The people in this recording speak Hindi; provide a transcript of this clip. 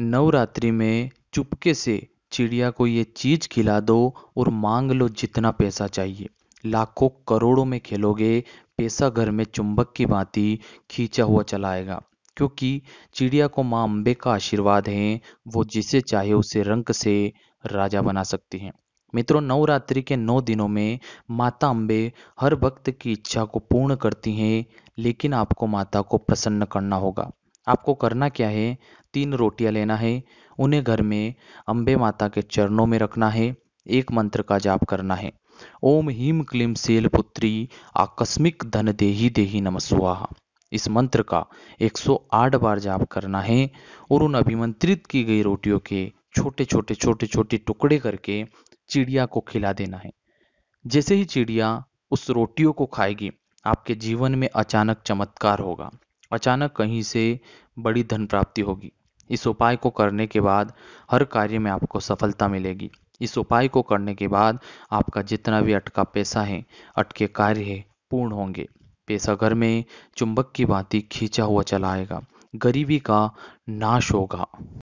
नवरात्रि में चुपके से चिड़िया को ये चीज खिला दो और मांग लो जितना पैसा चाहिए लाखों करोड़ों में खेलोगे पैसा घर में चुंबक की भांति खींचा हुआ चला आएगा क्योंकि चिड़िया को माँ अम्बे का आशीर्वाद है वो जिसे चाहे उसे रंग से राजा बना सकती हैं मित्रों नवरात्रि के नौ दिनों में माता अम्बे हर भक्त की इच्छा को पूर्ण करती हैं लेकिन आपको माता को प्रसन्न करना होगा आपको करना क्या है तीन रोटियां लेना है उन्हें घर में अंबे माता के चरणों में रखना है एक मंत्र का जाप करना है ओम हिम क्लीम सेल पुत्री आकस्मिक धन देही देही नमस्वाहा इस मंत्र का 108 बार जाप करना है और उन अभिमंत्रित की गई रोटियों के छोटे छोटे छोटे छोटे टुकड़े करके चिड़िया को खिला देना है जैसे ही चिड़िया उस रोटियों को खाएगी आपके जीवन में अचानक चमत्कार होगा अचानक कहीं से बड़ी धन प्राप्ति होगी इस उपाय को करने के बाद हर कार्य में आपको सफलता मिलेगी इस उपाय को करने के बाद आपका जितना भी अटका पैसा है अटके कार्य है पूर्ण होंगे पैसा घर में चुंबक की भांति खींचा हुआ चलाएगा गरीबी का नाश होगा